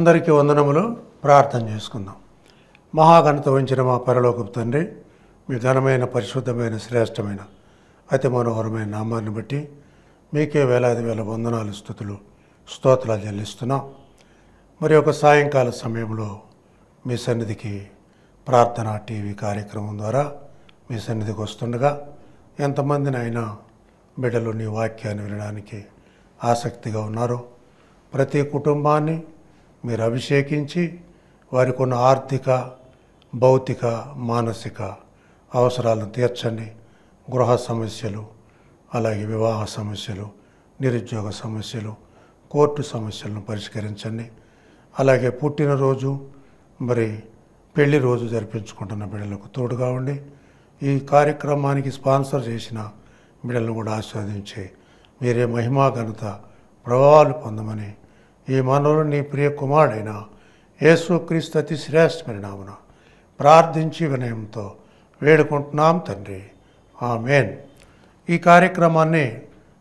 అందరికీ వందనములు ప్రార్థన చేసుకుందాం మహాగణత వహించిన మా పరలోకపు తండ్రి మీ ఘనమైన పరిశుద్ధమైన శ్రేష్టమైన అతి మనోహరమైన నామాన్ని బట్టి మీకే వేలాది వేల వందనాలు స్థుతులు స్తోత్రాలు చెల్లిస్తున్నాం మరి ఒక సాయంకాల సమయంలో మీ సన్నిధికి ప్రార్థన టీవీ కార్యక్రమం ద్వారా మీ సన్నిధికి వస్తుండగా ఎంతమందినైనా బిడ్డలు నీ వాక్యాన్ని వినడానికి ఆసక్తిగా ఉన్నారో ప్రతి కుటుంబాన్ని మీరు అభిషేకించి వారికి ఉన్న ఆర్థిక భౌతిక మానసిక అవసరాలను తీర్చండి గృహ సమస్యలు అలాగే వివాహ సమస్యలు నిరుద్యోగ సమస్యలు కోర్టు సమస్యలను పరిష్కరించండి అలాగే పుట్టినరోజు మరి పెళ్లి రోజు జరిపించుకుంటున్న బిడ్డలకు తోడుగా ఉండి ఈ కార్యక్రమానికి స్పాన్సర్ చేసిన బిడ్డలను కూడా ఆస్వాదించి మీరే మహిమా ఘనత ప్రభావాలు పొందమని ఈ మనవులు నీ ప్రియ కుమారుడైన యేసుక్రీస్తు అతి శ్రేష్ఠమైన నామున ప్రార్థించి వినయంతో వేడుకుంటున్నాం తండ్రి ఆమెన్ ఈ కార్యక్రమాన్ని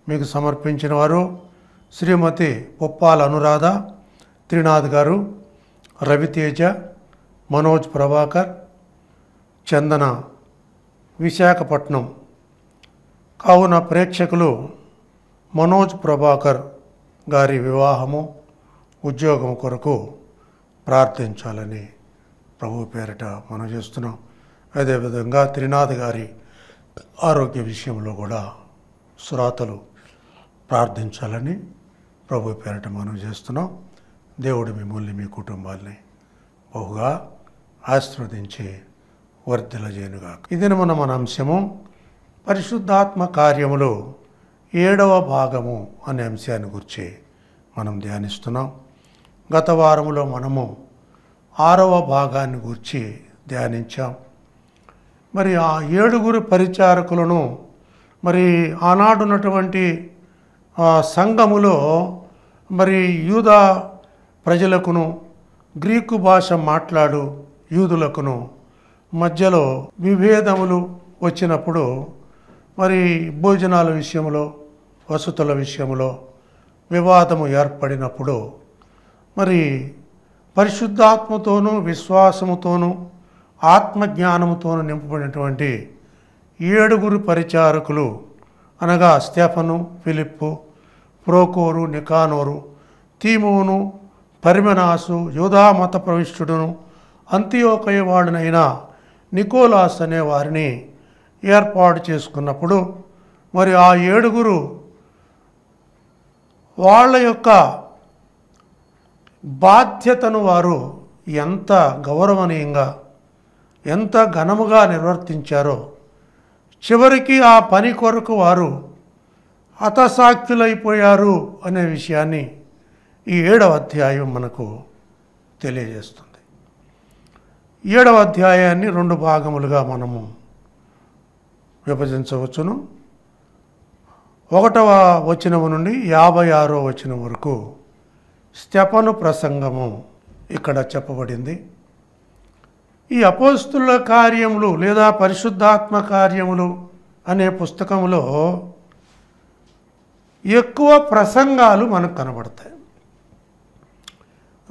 మీకు సమర్పించిన వారు శ్రీమతి పుప్పాల అనురాధ త్రినాథ్ గారు రవితేజ మనోజ్ ప్రభాకర్ చందన విశాఖపట్నం కావున ప్రేక్షకులు మనోజ్ ప్రభాకర్ గారి వివాహము ఉద్యోగం కొరకు ప్రార్థించాలని ప్రభు పేరిట మనం చేస్తున్నాం అదేవిధంగా త్రినాథ్ గారి ఆరోగ్య విషయంలో కూడా శ్రోతలు ప్రార్థించాలని ప్రభు పేరిట మనం చేస్తున్నాం దేవుడు మిమ్మల్ని మీ కుటుంబాల్ని బహుగా ఆశీర్వదించి వర్ధిలజేనుగా ఇది మన మన అంశము పరిశుద్ధాత్మ కార్యములు ఏడవ భాగము అనే అంశాన్ని గురించి మనం ధ్యానిస్తున్నాం గత వారంలో మనము ఆరవ భాగాన్ని గురించి ధ్యానించాం మరి ఆ ఏడుగురు పరిచారకులను మరి ఆనాడున్నటువంటి సంఘములో మరి యూద ప్రజలకును గ్రీకు భాష మాట్లాడు యూదులకును మధ్యలో విభేదములు వచ్చినప్పుడు మరి భోజనాల విషయంలో వసతుల విషయంలో వివాదము ఏర్పడినప్పుడు మరి పరిశుద్ధాత్మతోనూ విశ్వాసముతోనూ ఆత్మజ్ఞానముతోనూ నింపబడినటువంటి ఏడుగురు పరిచారకులు అనగా స్టెఫను ఫిలిప్పు ప్రోకోరు నికానోరు తీమోను పరిమనాసు యూధా మత ప్రవిష్టుడును అంత్యోకయవాడునైన నికోలాస్ అనే వారిని ఏర్పాటు చేసుకున్నప్పుడు మరి ఆ ఏడుగురు వాళ్ళ యొక్క బాధ్యతను వారు ఎంత గౌరవనీయంగా ఎంత ఘనముగా నిర్వర్తించారో చివరికి ఆ పని కొరకు వారు హతసాక్తులైపోయారు అనే విషయాన్ని ఈ ఏడవ అధ్యాయం మనకు తెలియజేస్తుంది ఏడవ అధ్యాయాన్ని రెండు భాగములుగా మనము విభజించవచ్చును ఒకటవ వచనము నుండి యాభై ఆరో వచనం వరకు స్టెపను ప్రసంగము ఇక్కడ చెప్పబడింది ఈ అపోస్తుల కార్యములు లేదా పరిశుద్ధాత్మ కార్యములు అనే పుస్తకంలో ఎక్కువ ప్రసంగాలు మనకు కనబడతాయి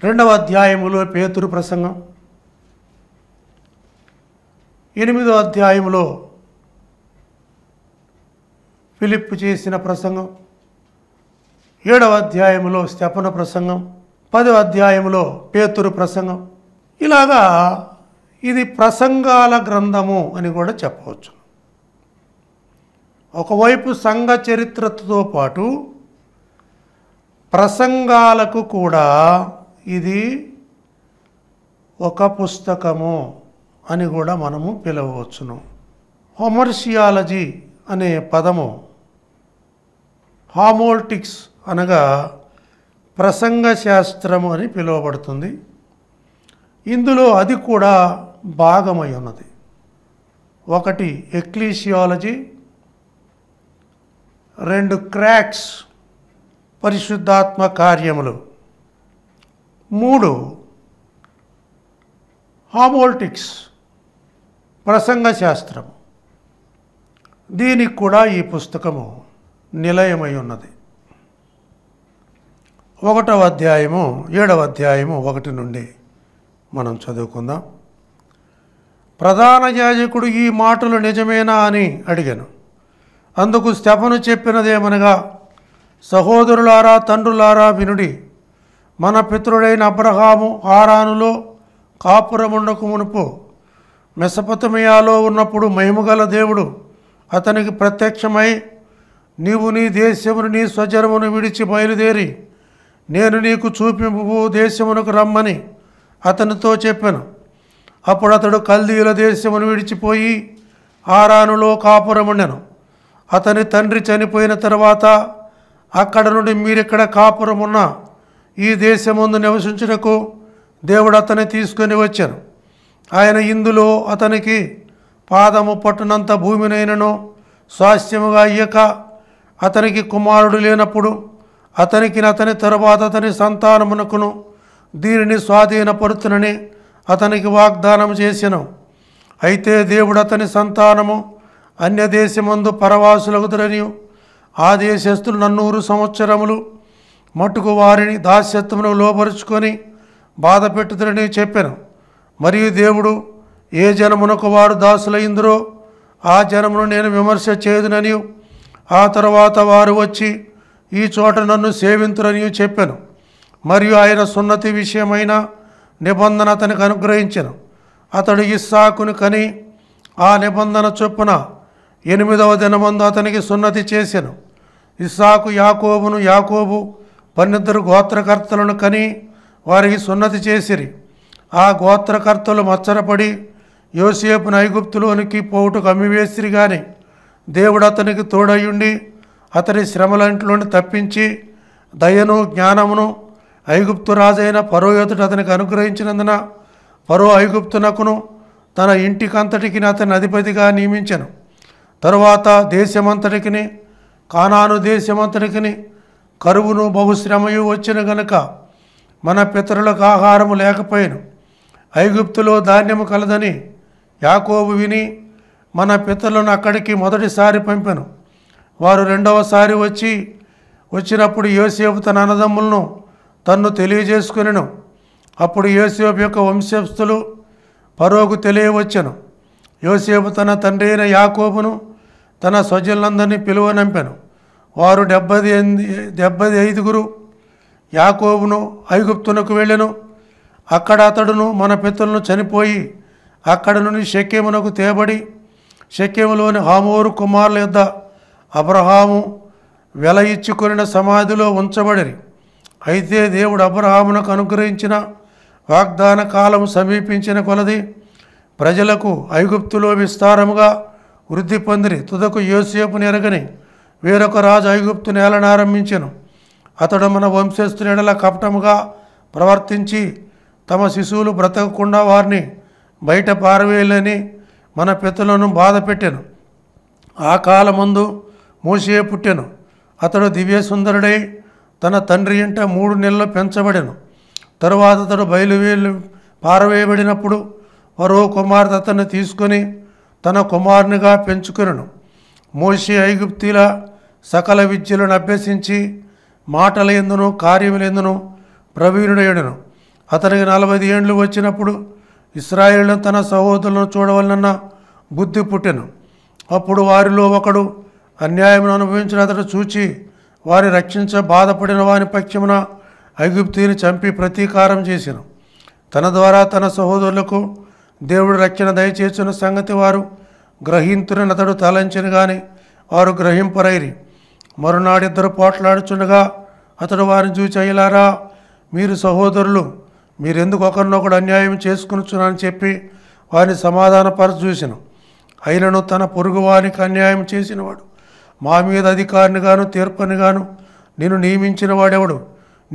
రెండవ అధ్యాయములో పేతురు ప్రసంగం ఎనిమిదో అధ్యాయంలో ఫిలిప్ చేసిన ప్రసంగం ఏడవ అధ్యాయంలో స్తెపన ప్రసంగం పదవ అధ్యాయంలో పేతురు ప్రసంగం ఇలాగా ఇది ప్రసంగాల గ్రంథము అని కూడా చెప్పవచ్చు ఒకవైపు సంఘ చరిత్రతో పాటు ప్రసంగాలకు కూడా ఇది ఒక పుస్తకము అని కూడా మనము పిలవచ్చును హోమర్షియాలజీ అనే పదము హామోల్టిక్స్ అనగా ప్రసంగ శాస్త్రము అని పిలువబడుతుంది ఇందులో అది కూడా భాగమై ఉన్నది ఒకటి ఎక్లీషియాలజీ రెండు క్రాక్స్ పరిశుద్ధాత్మ కార్యములు మూడు హామోల్టిక్స్ ప్రసంగ శాస్త్రం దీనికి కూడా ఈ పుస్తకము నిలయమై ఉన్నది ఒకటవ అధ్యాయము ఏడవ అధ్యాయము ఒకటి నుండి మనం చదువుకుందాం ప్రధాన యాజకుడు ఈ మాటలు నిజమేనా అని అడిగాను అందుకు స్టెఫను చెప్పినదేమనగా సహోదరులారా తండ్రులారా వినుడి మన పితృడైన అబ్రహాము ఆరానులో కాపురముండకు మునుపు మెసపతమియాలో ఉన్నప్పుడు మహిమగల దేవుడు అతనికి ప్రత్యక్షమై నీవు నీ దేశమును నీ స్వజనమును విడిచి బయలుదేరి నేను నీకు చూపింపు దేశమునకు రమ్మని అతనితో చెప్పాను అప్పుడు అతడు కల్దీల దేశమును విడిచిపోయి ఆరానులో కాపురముండెను అతని తండ్రి చనిపోయిన తర్వాత అక్కడ నుండి మీరిక్కడ కాపురమున్న ఈ దేశముందు నివసించుటకు దేవుడు అతని తీసుకొని వచ్చాను ఆయన ఇందులో అతనికి పాదము పట్టునంత భూమినైనను స్వాస్థ్యముగా అయ్యక అతనికి కుమారుడు లేనప్పుడు అతనికి అతని తరువాత అతని సంతానమునకును దీనిని స్వాధీనపరుచునని అతనికి వాగ్దానం చేసెను అయితే దేవుడు అతని సంతానము అన్య దేశమందు పరవాసులగుదరని ఆ దేశస్థులు నన్నూరు సంవత్సరములు మటుకు వారిని దాస్యత్వమును లోపరుచుకొని బాధ పెట్టుదరని చెప్పాను మరియు దేవుడు ఏ జనమునకు వారు దాసులైందరో ఆ జనమును నేను విమర్శ చేయదునని ఆ తర్వాత వారు వచ్చి ఈ చోట నన్ను సేవింతురని చెప్పాను మరియు ఆయన సున్నతి విషయమైన నిబంధన అతనికి అనుగ్రహించను అతడు ఇస్సాకును కని ఆ నిబంధన చొప్పున ఎనిమిదవ దినమందు అతనికి సున్నతి చేశాను ఇస్సాకు యాకోబును యాకోబు పన్నిద్దరు గోత్రకర్తలను కని వారికి సున్నతి చేసిరి ఆ గోత్రకర్తలు మచ్చరపడి యోసేపు నైగుప్తులోనికి పోవుటకు అమ్మివేసిరి కానీ దేవుడు అతనికి తోడయుండి అతని శ్రమల నుండి తప్పించి దయను జ్ఞానమును ఐగుప్తు రాజైన పరో యోధుడు అతనికి అనుగ్రహించినందున పరో ఐగుప్తునకును తన ఇంటికంతటికి అతని అధిపతిగా నియమించను తరువాత దేశమంతటికిని కానాను దేశమంతటికిని కరువును బహుశ్రమయు వచ్చిన గనుక మన పితరులకు ఆహారము లేకపోయాను ఐగుప్తులో ధాన్యము కలదని యాకోబు విని మన పితరులను అక్కడికి మొదటిసారి పంపాను వారు రెండవసారి వచ్చి వచ్చినప్పుడు యోసేపు తన అన్నదమ్ములను తన్ను తెలియజేసుకునిను అప్పుడు యోసేపు యొక్క వంశస్థులు పరోకు తెలియవచ్చను యోసేపు తన తండ్రి అయిన యాకోబును తన స్వజనులందరినీ పిలువనంపాను వారు డెబ్బై ఎనిమిది డెబ్బై ఐదుగురు యాకోబును ఐగుప్తునకు వెళ్ళను అక్కడ అతడును మన పితరులను చనిపోయి అక్కడ నుండి శక్యమునకు తేబడి శక్యములోని హామూరు కుమారుల యొద్ద అబ్రహాము వెల ఇచ్చుకొనిన సమాధిలో ఉంచబడిరి అయితే దేవుడు అబ్రహామునకు అనుగ్రహించిన వాగ్దాన కాలం సమీపించిన కొలది ప్రజలకు ఐగుప్తులో విస్తారముగా వృద్ధి పొందిరి తుదకు యోసేపుని ఎరగని వేరొక రాజు ఐగుప్తు నేలనారంభించను అతడు మన వంశస్థునిడల కపటముగా ప్రవర్తించి తమ శిశువులు బ్రతకకుండా వారిని బయట పారవేయాలని మన పితలను బాధ పెట్టాను ఆ కాలమందు మోషే పుట్టెను అతడు దివ్యసుందరుడై తన తండ్రి ఇంట మూడు నెలలు పెంచబడెను తరువాత అతడు బయలువేలు పారవేయబడినప్పుడు మరో కుమార్తె అతన్ని తీసుకొని తన కుమారునిగా పెంచుకును మోషే ఐగుప్తిల సకల విద్యలను అభ్యసించి మాటల ఎందును కార్యములెందును ప్రవీణుడయ్యను అతనికి నలభై ఏండ్లు వచ్చినప్పుడు ఇస్రాయేళ్లను తన సహోదరులను చూడవలనన్న బుద్ధి పుట్టెను అప్పుడు వారిలో ఒకడు అన్యాయమును అనుభవించిన అతడు చూచి వారి రక్షించ బాధపడిన వారి పక్షమున ఐగుప్తిని చంపి ప్రతీకారం చేసిన తన ద్వారా తన సహోదరులకు దేవుడు రక్షణ దయచేసిన సంగతి వారు గ్రహింతుని అతడు తలంచను కానీ వారు గ్రహింపరైరి మరునాడిద్దరు పోట్లాడుచుండగా అతడు వారిని చూచి అయ్యలారా మీరు సహోదరులు మీరెందుకు ఒకరినొకడు అన్యాయం చేసుకునిచున్నారని చెప్పి వారిని సమాధానపరచ చూసిన అయినను తన పొరుగువానికి అన్యాయం చేసినవాడు మా మీద అధికారిని గాను తీర్పని గాను నేను నియమించిన వాడెవడు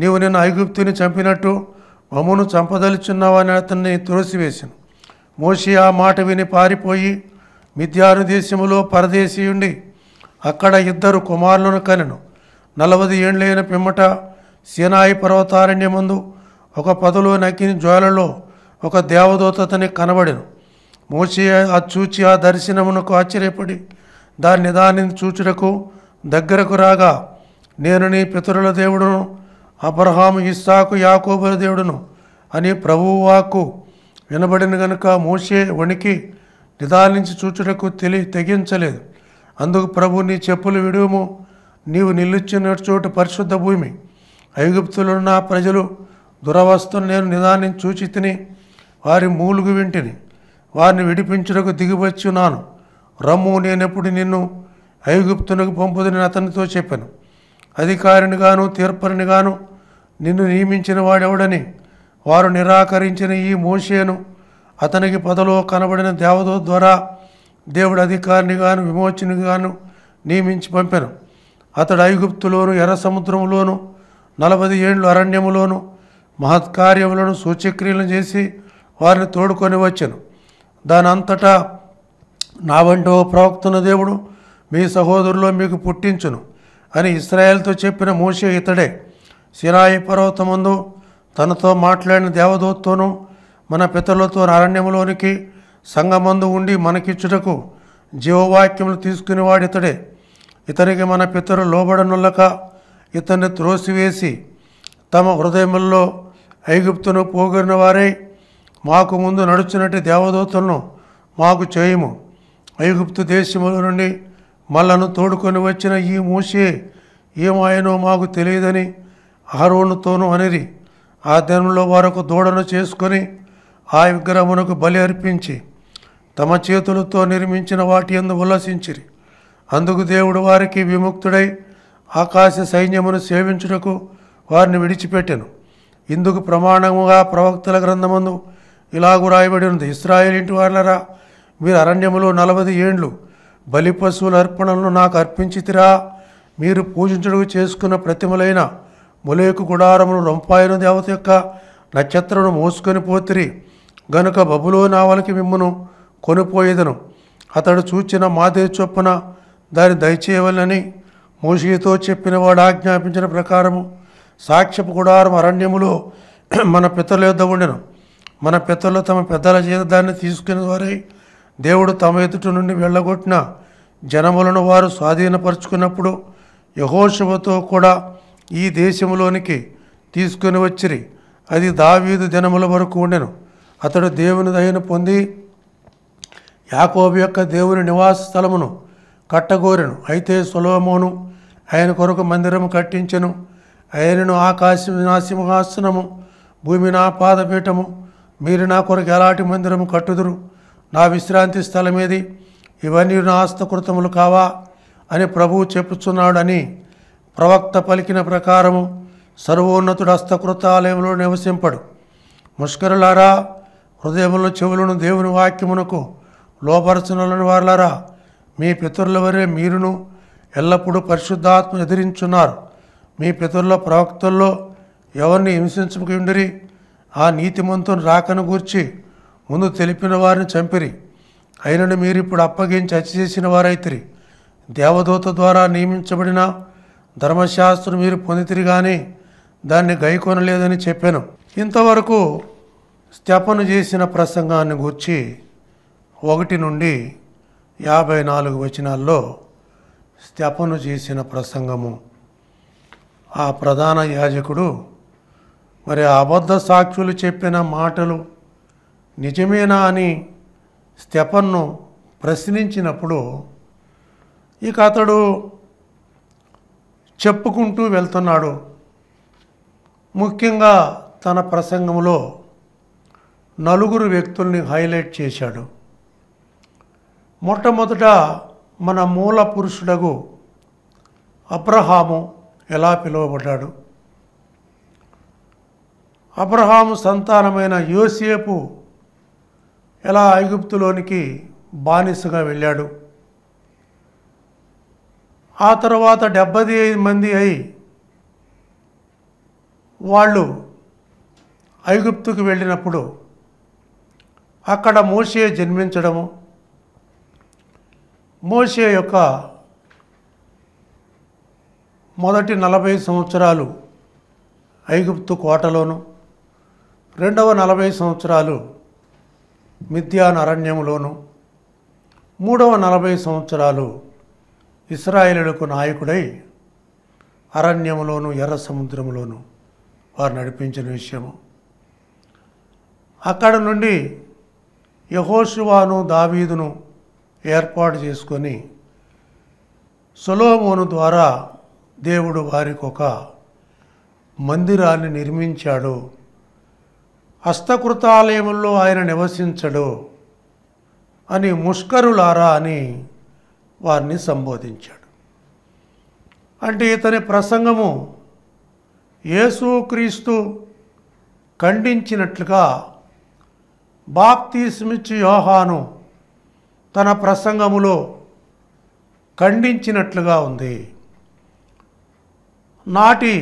నీవు నిన్ను ఐగుప్తుని చంపినట్టు మమ్మను చంపదలుచున్నావని అతన్ని తులసివేశాను మోషి ఆ మాట విని పారిపోయి మిథ్యాను దేశములో పరదేశీయుండి అక్కడ ఇద్దరు కుమారులను కనెను నలభై ఏండ్లైన పిమ్మట సీనాయి పర్వతారణ్యమందు ఒక పదలో నక్కిన జ్వాలలో ఒక దేవదూత కనబడెను మోషి ఆ చూచి ఆ దర్శనమునకు ఆశ్చర్యపడి దాన్ని దాని చూచుటకు దగ్గరకు రాగా నేను నీ పితరుల దేవుడును అబ్రహాము ఇస్సాకు యాకోబుల దేవుడును అని ప్రభువాకు వినబడిన గనుక మోసే వణికి నిదానించి చూచుటకు తెలి తెగించలేదు అందుకు ప్రభు నీ చెప్పులు విడుము నీవు నిలుచున్న చోటు పరిశుద్ధ భూమి ఐగుప్తులు నా ప్రజలు దురవస్థను నేను నిదానించి చూచి తిని వారి మూలుగు వింటిని వారిని విడిపించుటకు దిగివచ్చున్నాను రమ్ము నేనెప్పుడు నిన్ను ఐగుప్తునకు పంపుదని అతనితో చెప్పాను అధికారిని గాను తీర్పరిని గాను నిన్ను నియమించిన వాడెవడని వారు నిరాకరించిన ఈ మోషేను అతనికి పదలో కనబడిన దేవదూత ద్వారా దేవుడు అధికారిని గాను విమోచని గాను నియమించి పంపాను అతడు ఐగుప్తులోను ఎర్ర సముద్రంలోను నలభై ఏండ్లు అరణ్యములోను మహత్కార్యములను సూచక్రియలను చేసి వారిని తోడుకొని వచ్చాను దానంతటా నా వంటో ప్రవక్తను దేవుడు మీ సహోదరులో మీకు పుట్టించును అని ఇస్రాయేల్తో చెప్పిన మోషే ఇతడే సిరాయి పర్వతమందు తనతో మాట్లాడిన దేవదూత్తోనూ మన పితరులతో అరణ్యములోనికి సంగమందు ఉండి మనకిచ్చుటకు జీవవాక్యములు తీసుకునేవాడు ఇతడే ఇతనికి మన పితరులు లోబడనుల్లక ఇతన్ని త్రోసివేసి తమ హృదయముల్లో ఐగుప్తును పోగిన వారై మాకు ముందు నడుచినట్టు దేవదూతలను మాకు చేయము ఐగుప్తు దేశముల నుండి మళ్ళను తోడుకొని వచ్చిన ఈ మూసే ఏమాయనో మాకు తెలియదని అహరోనుతోనూ అనిరి ఆ దినంలో వారొక దూడను చేసుకొని ఆ విగ్రహమునకు బలి అర్పించి తమ చేతులతో నిర్మించిన వాటి ఎందు ఉల్లసించిరి అందుకు దేవుడు వారికి విముక్తుడై ఆకాశ సైన్యమును సేవించుటకు వారిని విడిచిపెట్టాను ఇందుకు ప్రమాణముగా ప్రవక్తల గ్రంథమందు ఇలాగు రాయబడి ఉంది ఇస్రాయేల్ ఇంటి వాళ్ళరా మీరు అరణ్యములో నలభై ఏండ్లు బలి పశువుల అర్పణలను నాకు అర్పించితిరా మీరు పూజించడం చేసుకున్న ప్రతిమలైన ములేకు గుడారములు రొంపాయను దేవత యొక్క నక్షత్రమును మోసుకొని పోతిరి గనుక బబులో నావలకి మిమ్మను కొనిపోయేదను అతడు చూచిన మాదిరి చొప్పున దాన్ని దయచేయవలనని మోషితో చెప్పిన వాడు ఆజ్ఞాపించిన ప్రకారము సాక్ష్యపు గుడారం అరణ్యములో మన పితరుల యొద్ద ఉండెను మన పితరులు తమ పెద్దల చేత దాన్ని తీసుకునే వారై దేవుడు తమ ఎదుట నుండి వెళ్ళగొట్టిన జనములను వారు స్వాధీనపరుచుకున్నప్పుడు యహోశవతో కూడా ఈ దేశంలోనికి తీసుకుని వచ్చిరి అది దావీదు దినముల వరకు ఉండెను అతడు దేవుని దయను పొంది యాకోబు యొక్క దేవుని నివాస స్థలమును కట్టగోరెను అయితే సులోమోను ఆయన కొరకు మందిరము కట్టించెను ఆయనను ఆకాశం నా సింహాసనము భూమి నా పాదపీఠము మీరు నా కొరకు ఎలాంటి మందిరము కట్టుదురు నా విశ్రాంతి స్థలమేది ఇవన్నీ నా హస్తకృతములు కావా అని ప్రభువు చెప్పుచున్నాడని ప్రవక్త పలికిన ప్రకారము సర్వోన్నతుడు హస్తకృతాలయంలో నివసింపడు ముష్కరులారా హృదయములను చెవులను దేవుని వాక్యమునకు లోపరచనలను వారలారా మీ పితరుల వరే మీరును ఎల్లప్పుడూ పరిశుద్ధాత్మ ఎదిరించున్నారు మీ పితరుల ప్రవక్తల్లో ఎవరిని హింసించుకుండరి ఆ నీతిమంతుని రాకను గూర్చి ముందు తెలిపిన వారిని చంపిరి అయినను మీరు ఇప్పుడు అప్పగించి హత్య చేసిన వారైతిరి దేవదూత ద్వారా నియమించబడిన ధర్మశాస్త్రం మీరు పొందితిరి కానీ దాన్ని గైకొనలేదని చెప్పాను ఇంతవరకు స్థపన చేసిన ప్రసంగాన్ని గూర్చి ఒకటి నుండి యాభై నాలుగు వచనాల్లో స్థపన చేసిన ప్రసంగము ఆ ప్రధాన యాజకుడు మరి అబద్ధ సాక్షులు చెప్పిన మాటలు నిజమేనా అని స్టెఫన్ను ప్రశ్నించినప్పుడు ఇక అతడు చెప్పుకుంటూ వెళ్తున్నాడు ముఖ్యంగా తన ప్రసంగంలో నలుగురు వ్యక్తుల్ని హైలైట్ చేశాడు మొట్టమొదట మన మూల పురుషుడగు అబ్రహాము ఎలా పిలువబడ్డాడు అబ్రహాము సంతానమైన యోసేపు ఎలా ఐగుప్తులోనికి బానిసగా వెళ్ళాడు ఆ తర్వాత డెబ్బై ఐదు మంది అయి వాళ్ళు ఐగుప్తుకు వెళ్ళినప్పుడు అక్కడ మోసే జన్మించడము మోసే యొక్క మొదటి నలభై సంవత్సరాలు ఐగుప్తు కోటలోను రెండవ నలభై సంవత్సరాలు మిథ్యాన్ అరణ్యములోను మూడవ నలభై సంవత్సరాలు ఇస్రాయేలులకు నాయకుడై అరణ్యములోను ఎర్ర సముద్రములోను వారు నడిపించిన విషయము అక్కడ నుండి యహోశివాను దావీదును ఏర్పాటు చేసుకొని సొలోమోను ద్వారా దేవుడు వారికి ఒక మందిరాన్ని నిర్మించాడు హస్తకృతాలయముల్లో ఆయన నివసించడు అని ముష్కరులారా అని వారిని సంబోధించాడు అంటే ఇతని ప్రసంగము యేసుక్రీస్తు ఖండించినట్లుగా బాప్తీస్మిచ్చి యోహాను తన ప్రసంగములో ఖండించినట్లుగా ఉంది నాటి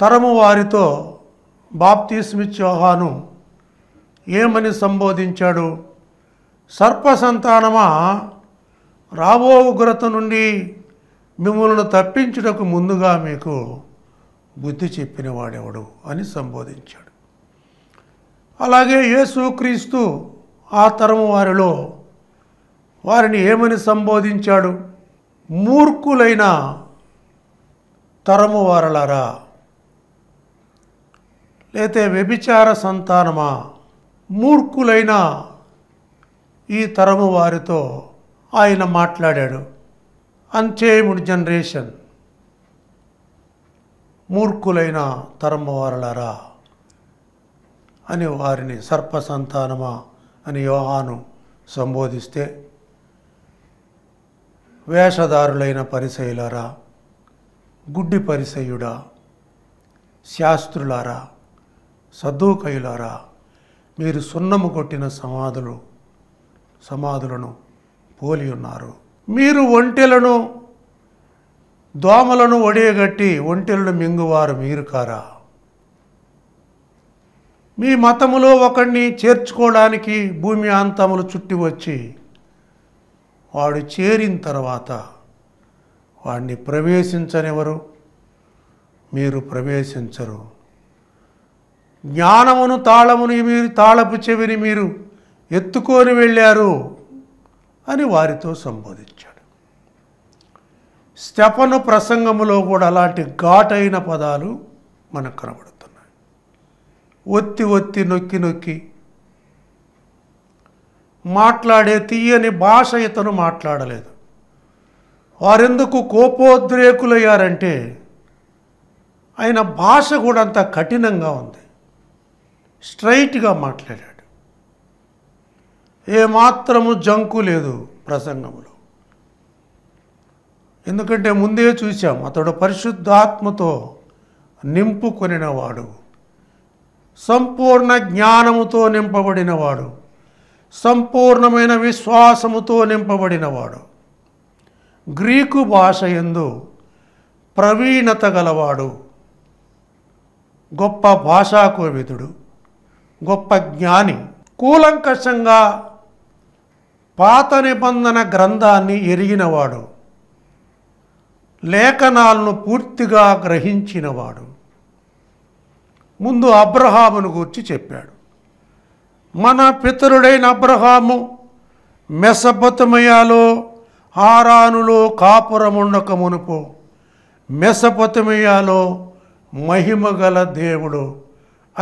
తరము వారితో బాప్తిస్మిత్ ఏమని సంబోధించాడు సర్పసంతానమా రాబో ఉగ్రత నుండి మిమ్మల్ని తప్పించుటకు ముందుగా మీకు బుద్ధి చెప్పినవాడెవడు అని సంబోధించాడు అలాగే యేసుక్రీస్తు ఆ తరం వారిలో వారిని ఏమని సంబోధించాడు మూర్ఖులైన తరము వారలారా లేతే వ్యభిచార సంతానమా మూర్ఖులైన ఈ తరము వారితో ఆయన మాట్లాడాడు అంచేముడి జనరేషన్ మూర్ఖులైన తరము వారలారా అని వారిని సర్ప సంతానమా అని యోహాను సంబోధిస్తే వేషధారులైన పరిసయులారా గుడ్డి పరిసయుడా శాస్త్రులారా సద్దుకయులారా మీరు సున్నము కొట్టిన సమాధులు సమాధులను పోలి ఉన్నారు మీరు ఒంటెలను దోమలను ఒడియగట్టి ఒంటెలను మింగువారు మీరు కారా మీ మతములో ఒకడిని చేర్చుకోవడానికి భూమి అంతములు చుట్టి వచ్చి వాడు చేరిన తర్వాత వాడిని ప్రవేశించనివరు మీరు ప్రవేశించరు జ్ఞానమును తాళముని మీరు తాళపు చెవిని మీరు ఎత్తుకొని వెళ్ళారు అని వారితో సంబోధించాడు స్టెపను ప్రసంగములో కూడా అలాంటి ఘాటైన పదాలు మనకు కనబడుతున్నాయి ఒత్తి ఒత్తి నొక్కి నొక్కి మాట్లాడే తీయని భాష ఇతను మాట్లాడలేదు వారెందుకు కోపోద్రేకులయ్యారంటే ఆయన భాష కూడా అంత కఠినంగా ఉంది స్ట్రైట్గా మాట్లాడాడు ఏమాత్రము జంకు లేదు ప్రసంగంలో ఎందుకంటే ముందే చూసాం అతడు పరిశుద్ధాత్మతో నింపుకొనినవాడు సంపూర్ణ జ్ఞానముతో నింపబడినవాడు సంపూర్ణమైన విశ్వాసముతో నింపబడినవాడు గ్రీకు భాష ఎందు ప్రవీణత గలవాడు గొప్ప భాషాకోవిదుడు గొప్ప జ్ఞాని కూలంకషంగా పాత నిబంధన గ్రంథాన్ని ఎరిగినవాడు లేఖనాలను పూర్తిగా గ్రహించినవాడు ముందు అబ్రహామును గురించి చెప్పాడు మన పితరుడైన అబ్రహాము మెసపతమయాలో ఆరానులో కాపురముండక మునుపు మెసపతమయాలో మహిమగల దేవుడు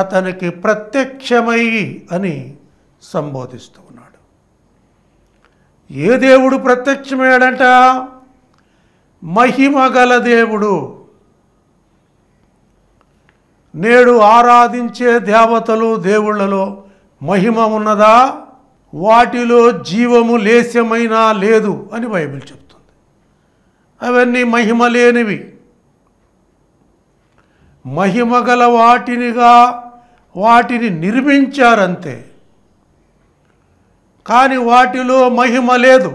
అతనికి ప్రత్యక్షమై అని సంబోధిస్తూ ఉన్నాడు ఏ దేవుడు ప్రత్యక్షమయ్యాడంట మహిమగల దేవుడు నేడు ఆరాధించే దేవతలు దేవుళ్ళలో మహిమ ఉన్నదా వాటిలో జీవము లేశమైనా లేదు అని బైబిల్ చెప్తుంది అవన్నీ మహిమ లేనివి మహిమగల వాటినిగా వాటిని నిర్మించారంతే కానీ వాటిలో మహిమ లేదు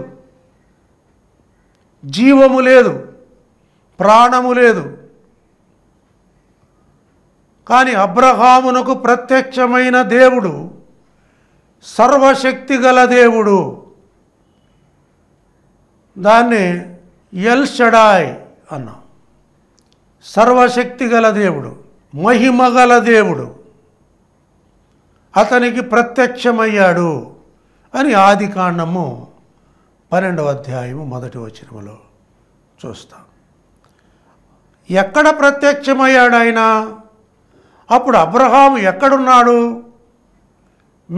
జీవము లేదు ప్రాణము లేదు కానీ అబ్రహామునకు ప్రత్యక్షమైన దేవుడు సర్వశక్తి గల దేవుడు దాన్ని ఎల్షడాయ్ అన్నా సర్వశక్తి గల దేవుడు మహిమ గల దేవుడు అతనికి ప్రత్యక్షమయ్యాడు అని ఆది కాండము పన్నెండవ అధ్యాయము మొదటి వచనములో చూస్తాం ఎక్కడ ప్రత్యక్షమయ్యాడు ఆయన అప్పుడు అబ్రహాం ఎక్కడున్నాడు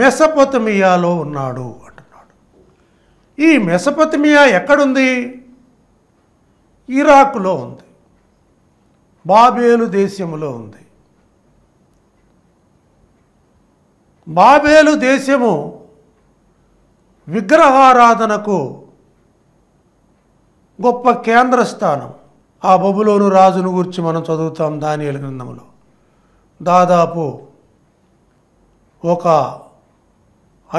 మెసపతమియాలో ఉన్నాడు అంటున్నాడు ఈ మెసపతమియా ఎక్కడుంది ఇరాక్లో ఉంది బాబేలు దేశంలో ఉంది బాబేలు దేశము విగ్రహారాధనకు గొప్ప కేంద్ర స్థానం ఆ బబులోను రాజును గురించి మనం చదువుతాం దాని గ్రంథంలో దాదాపు ఒక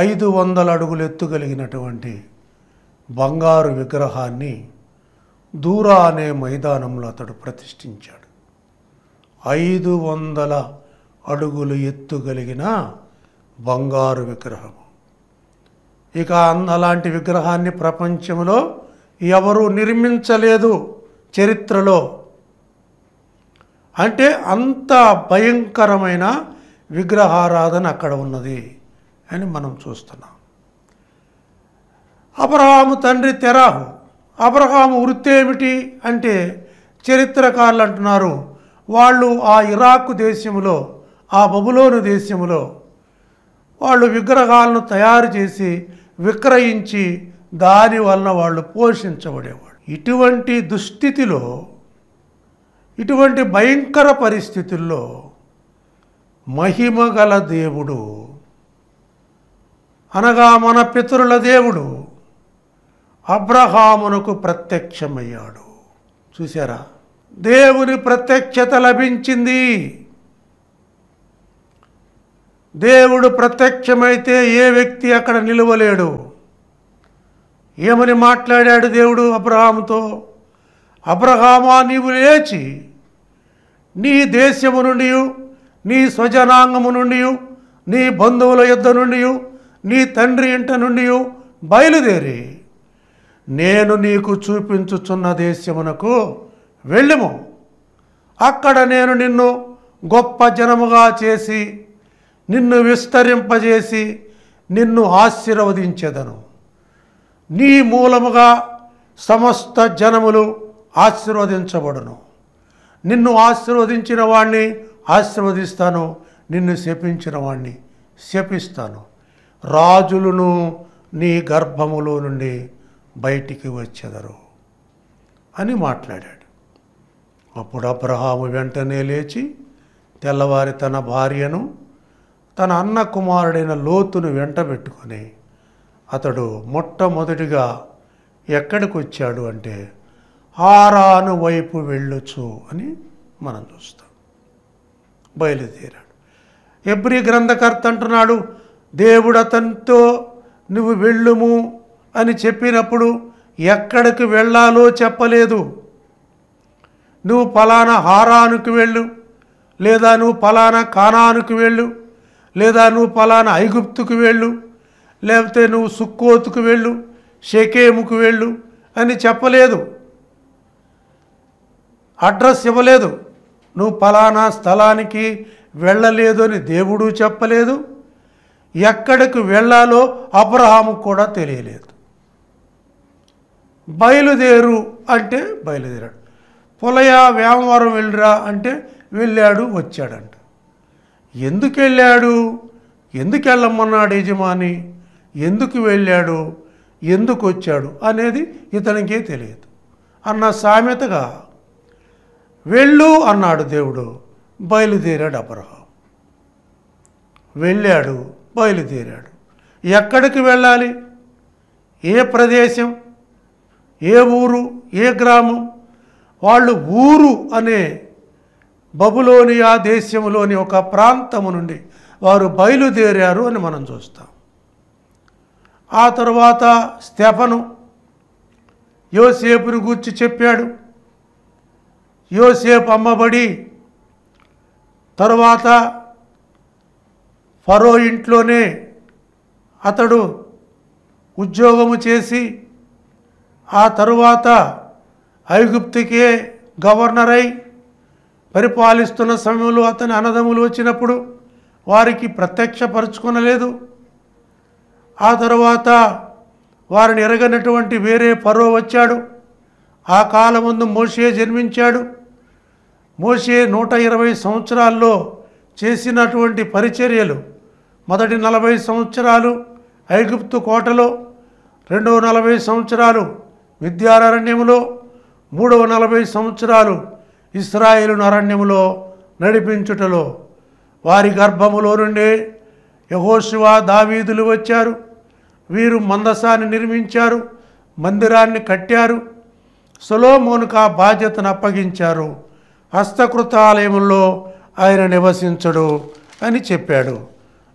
ఐదు వందల అడుగులు ఎత్తుగలిగినటువంటి బంగారు విగ్రహాన్ని దూరా అనే మైదానంలో అతడు ప్రతిష్ఠించాడు ఐదు వందల అడుగులు ఎత్తుగలిగిన బంగారు విగ్రహం ఇక అలాంటి విగ్రహాన్ని ప్రపంచంలో ఎవరూ నిర్మించలేదు చరిత్రలో అంటే అంత భయంకరమైన విగ్రహారాధన అక్కడ ఉన్నది అని మనం చూస్తున్నాం అబ్రహాము తండ్రి తెరాహు అబ్రహాము వృత్తి ఏమిటి అంటే చరిత్రకారులు అంటున్నారు వాళ్ళు ఆ ఇరాక్ దేశంలో ఆ బబులోను దేశంలో వాళ్ళు విగ్రహాలను తయారు చేసి విక్రయించి దాని వలన వాళ్ళు పోషించబడేవాడు ఇటువంటి దుస్థితిలో ఇటువంటి భయంకర పరిస్థితుల్లో మహిమ గల దేవుడు అనగా మన పితరుల దేవుడు అబ్రహామునకు ప్రత్యక్షమయ్యాడు చూసారా దేవుని ప్రత్యక్షత లభించింది దేవుడు ప్రత్యక్షమైతే ఏ వ్యక్తి అక్కడ నిలవలేడు ఏమని మాట్లాడాడు దేవుడు అబ్రహాముతో అబ్రహామా నీవు లేచి నీ దేశము నుండి నీ స్వజనాంగము నుండి నీ బంధువుల యుద్ధ నుండి నీ తండ్రి ఇంట నుండి బయలుదేరి నేను నీకు చూపించుచున్న దేశమునకు వెళ్ళము అక్కడ నేను నిన్ను గొప్ప జనముగా చేసి నిన్ను విస్తరింపజేసి నిన్ను ఆశీర్వదించెదను నీ మూలముగా సమస్త జనములు ఆశీర్వదించబడును నిన్ను ఆశీర్వదించిన వాణ్ణి ఆశీర్వదిస్తాను నిన్ను శపించిన వాణ్ణి శపిస్తాను రాజులను నీ గర్భములో నుండి బయటికి వచ్చెదరు అని మాట్లాడాడు అప్పుడు అబ్రహాము వెంటనే లేచి తెల్లవారి తన భార్యను తన అన్న కుమారుడైన లోతును వెంట పెట్టుకొని అతడు మొట్టమొదటిగా ఎక్కడికి వచ్చాడు అంటే హారాను వైపు వెళ్ళొచ్చు అని మనం చూస్తాం బయలుదేరాడు ఎబ్రి గ్రంథకర్త అంటున్నాడు దేవుడు అతనితో నువ్వు వెళ్ళుము అని చెప్పినప్పుడు ఎక్కడికి వెళ్ళాలో చెప్పలేదు నువ్వు ఫలానా హారానికి వెళ్ళు లేదా నువ్వు ఫలానా కానానికి వెళ్ళు లేదా నువ్వు పలానా ఐగుప్తుకు వెళ్ళు లేకపోతే నువ్వు సుక్కోతుకు వెళ్ళు షకేముకు వెళ్ళు అని చెప్పలేదు అడ్రస్ ఇవ్వలేదు నువ్వు పలానా స్థలానికి వెళ్ళలేదు అని దేవుడు చెప్పలేదు ఎక్కడికి వెళ్ళాలో అబ్రహాము కూడా తెలియలేదు బయలుదేరు అంటే బయలుదేరాడు పులయ వ్యామవరం వెళ్ళిరా అంటే వెళ్ళాడు వచ్చాడంట ఎందుకు వెళ్ళాడు ఎందుకు వెళ్ళమన్నాడు యజమాని ఎందుకు వెళ్ళాడు ఎందుకు వచ్చాడు అనేది ఇతనికే తెలియదు అన్న సామెతగా వెళ్ళు అన్నాడు దేవుడు బయలుదేరాడు అబ్రహాం వెళ్ళాడు బయలుదేరాడు ఎక్కడికి వెళ్ళాలి ఏ ప్రదేశం ఏ ఊరు ఏ గ్రామం వాళ్ళు ఊరు అనే బబులోనియా దేశంలోని ఒక ప్రాంతము నుండి వారు బయలుదేరారు అని మనం చూస్తాం ఆ తరువాత స్టెఫను యోసేపుని గూర్చి చెప్పాడు యోసేపు అమ్మబడి తరువాత ఫరో ఇంట్లోనే అతడు ఉద్యోగము చేసి ఆ తరువాత ఐగుప్తికే గవర్నర్ అయి పరిపాలిస్తున్న సమయంలో అతని అన్నదమ్ములు వచ్చినప్పుడు వారికి ప్రత్యక్షపరుచుకొనలేదు ఆ తర్వాత వారిని ఎరగనటువంటి వేరే పరో వచ్చాడు ఆ కాలం ముందు మోషే జన్మించాడు మోషే నూట ఇరవై సంవత్సరాల్లో చేసినటువంటి పరిచర్యలు మొదటి నలభై సంవత్సరాలు ఐగుప్తు కోటలో రెండవ నలభై సంవత్సరాలు విద్యారణ్యంలో మూడవ నలభై సంవత్సరాలు ఇస్రాయేలు నరణ్యములో నడిపించుటలో వారి గర్భములో నుండే యహోశివ దావీదులు వచ్చారు వీరు మందసాన్ని నిర్మించారు మందిరాన్ని కట్టారు సులోమోనుకు బాధ్యతను అప్పగించారు హస్తకృతాలయంలో ఆయన నివసించడు అని చెప్పాడు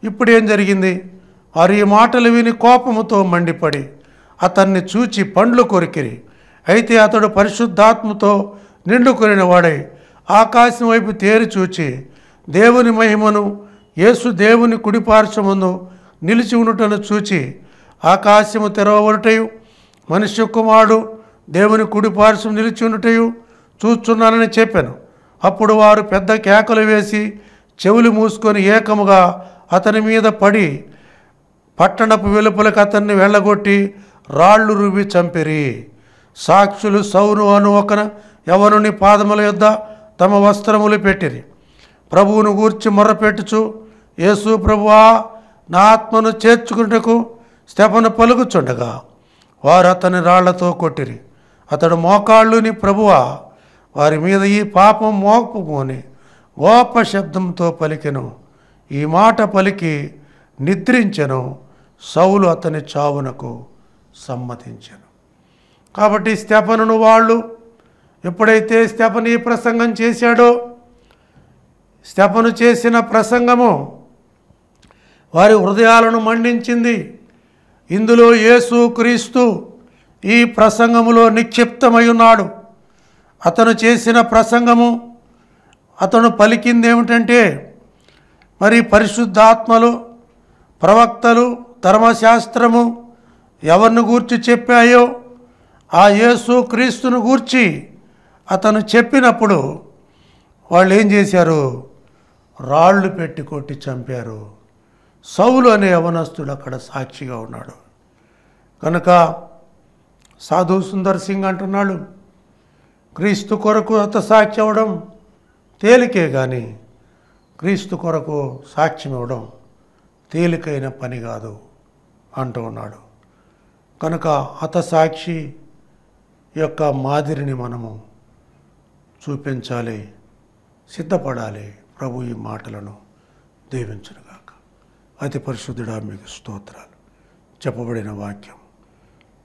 ఇప్పుడు ఏం జరిగింది వారు ఈ మాటలు విని కోపముతో మండిపడి అతన్ని చూచి పండ్లు కొరికిరి అయితే అతడు పరిశుద్ధాత్మతో నిండుకొనిన వాడై ఆకాశం వైపు తేరి చూచి దేవుని మహిమను యేసు దేవుని కుడిపార్శ్వమును నిలిచి ఉండుటను చూచి ఆకాశము తెరవబడుటయు మనిషి కుమారుడు దేవుని కుడిపార్శ్వం నిలిచి ఉండుటయు చూచున్నానని చెప్పాను అప్పుడు వారు పెద్ద కేకలు వేసి చెవులు మూసుకొని ఏకముగా అతని మీద పడి పట్టణపు వెలుపలకు అతన్ని వెళ్ళగొట్టి రాళ్ళు రువి చంపిరి సాక్షులు సౌను అను ఒక యవనుని పాదముల యొద్ తమ వస్త్రములు పెట్టిరి ప్రభువును గూర్చి మొర్రపెట్టుచు యేసు ప్రభువా నా ఆత్మను చేర్చుకున్నటకు స్తెపను పలుకుచుండగా వారు అతని రాళ్లతో కొట్టిరి అతడు మోకాళ్ళుని ప్రభువా వారి మీద ఈ పాపం మోపుకొని గోప శబ్దంతో పలికెను ఈ మాట పలికి నిద్రించెను సౌలు అతని చావునకు సమ్మతించెను కాబట్టి స్తెపనును వాళ్ళు ఎప్పుడైతే స్టెపను ఈ ప్రసంగం చేశాడో స్టెపను చేసిన ప్రసంగము వారి హృదయాలను మండించింది ఇందులో యేసు క్రీస్తు ఈ ప్రసంగములో నిక్షిప్తమై ఉన్నాడు అతను చేసిన ప్రసంగము అతను పలికింది ఏమిటంటే మరి పరిశుద్ధాత్మలు ప్రవక్తలు ధర్మశాస్త్రము ఎవరిని గూర్చి చెప్పాయో ఆ యేసు క్రీస్తును గూర్చి అతను చెప్పినప్పుడు వాళ్ళు ఏం చేశారు రాళ్ళు పెట్టి కొట్టి చంపారు సౌలు అనే యవనస్తుడు అక్కడ సాక్షిగా ఉన్నాడు కనుక సాధు సుందర్ సింగ్ అంటున్నాడు క్రీస్తు కొరకు అత సాక్షి అవ్వడం తేలికే కానీ క్రీస్తు కొరకు సాక్ష్యం ఇవ్వడం తేలికైన పని కాదు అంటూ ఉన్నాడు కనుక అత సాక్షి యొక్క మాదిరిని మనము చూపించాలి సిద్ధపడాలి ప్రభు ఈ మాటలను దీవించనుగాక అతి పరిశుద్ధుడా మీకు స్తోత్రాలు చెప్పబడిన వాక్యం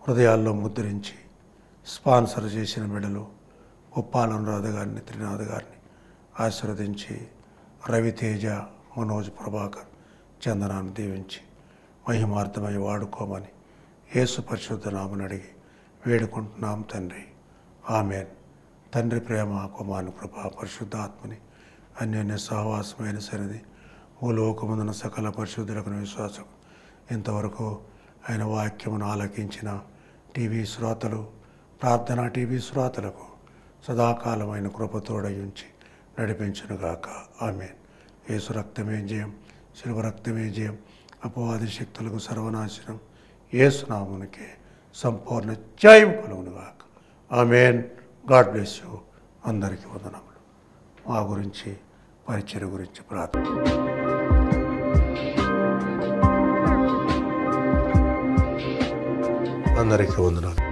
హృదయాల్లో ముద్రించి స్పాన్సర్ చేసిన మెడలు ఉప్పాలం రాధ గారిని త్రినాథ్ గారిని ఆశీర్వదించి రవితేజ మనోజ్ ప్రభాకర్ చందనాన్ని దీవించి మహిమార్థమై వాడుకోమని యేసు పరిశుద్ధ నామని అడిగి వేడుకుంటున్నాం తండ్రి ఆమెను తండ్రి ప్రేమ కుమారుని కృప పరిశుద్ధాత్మని అన్యోన్య సహవాసమైన సరిది లోకమందున సకల పరిశుద్ధులకు విశ్వాసం ఇంతవరకు ఆయన వాక్యమును ఆలకించిన టీవీ శ్రోతలు ప్రార్థన టీవీ శ్రోతలకు సదాకాలమైన కృపతోడయించి నడిపించునుగాక ఆమె యేసు రక్తమే జయం శిలువ రక్తమే జయం అపవాది శక్తులకు సర్వనాశనం ఏసునామునికి సంపూర్ణ జయం కలుగునుగాక ఆమెన్ గాడ్ బ్లెస్ యూ అందరికీ వందనములు మా గురించి పరిచయం గురించి ప్రార్థన అందరికీ వందనాలు